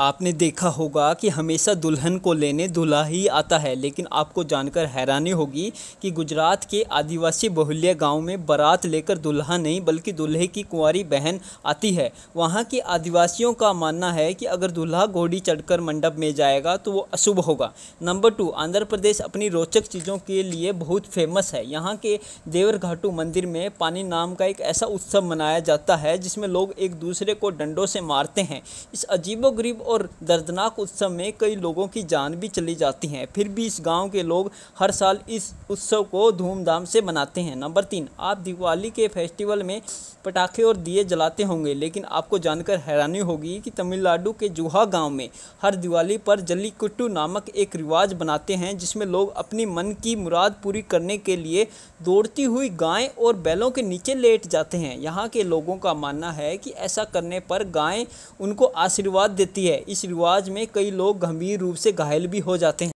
आपने देखा होगा कि हमेशा दुल्हन को लेने दूल्हा ही आता है लेकिन आपको जानकर हैरानी होगी कि गुजरात के आदिवासी बहुल्य गांव में बारात लेकर दुल्हा नहीं बल्कि दूल्हे की कुंवारी बहन आती है वहां के आदिवासियों का मानना है कि अगर दूल्हा घोड़ी चढ़कर मंडप में जाएगा तो वो अशुभ होगा नंबर टू आंध्र प्रदेश अपनी रोचक चीज़ों के लिए बहुत फेमस है यहाँ के देवर मंदिर में पानी नाम का एक ऐसा उत्सव मनाया जाता है जिसमें लोग एक दूसरे को डंडों से मारते हैं इस अजीबो और दर्दनाक उत्सव में कई लोगों की जान भी चली जाती है फिर भी इस गाँव के लोग हर साल इस उत्सव को धूमधाम से मनाते हैं नंबर तीन आप दिवाली के फेस्टिवल में पटाखे और दिए जलाते होंगे लेकिन आपको जानकर हैरानी होगी कि तमिलनाडु के जुहा गाँव में हर दिवाली पर जल्लीकुट्टू नामक एक रिवाज बनाते हैं जिसमें लोग अपनी मन की मुराद पूरी करने के लिए दौड़ती हुई गायें और बैलों के नीचे लेट जाते हैं यहाँ के लोगों का मानना है कि ऐसा करने पर गायें उनको आशीर्वाद देती है है इस रिवाज में कई लोग गंभीर रूप से घायल भी हो जाते हैं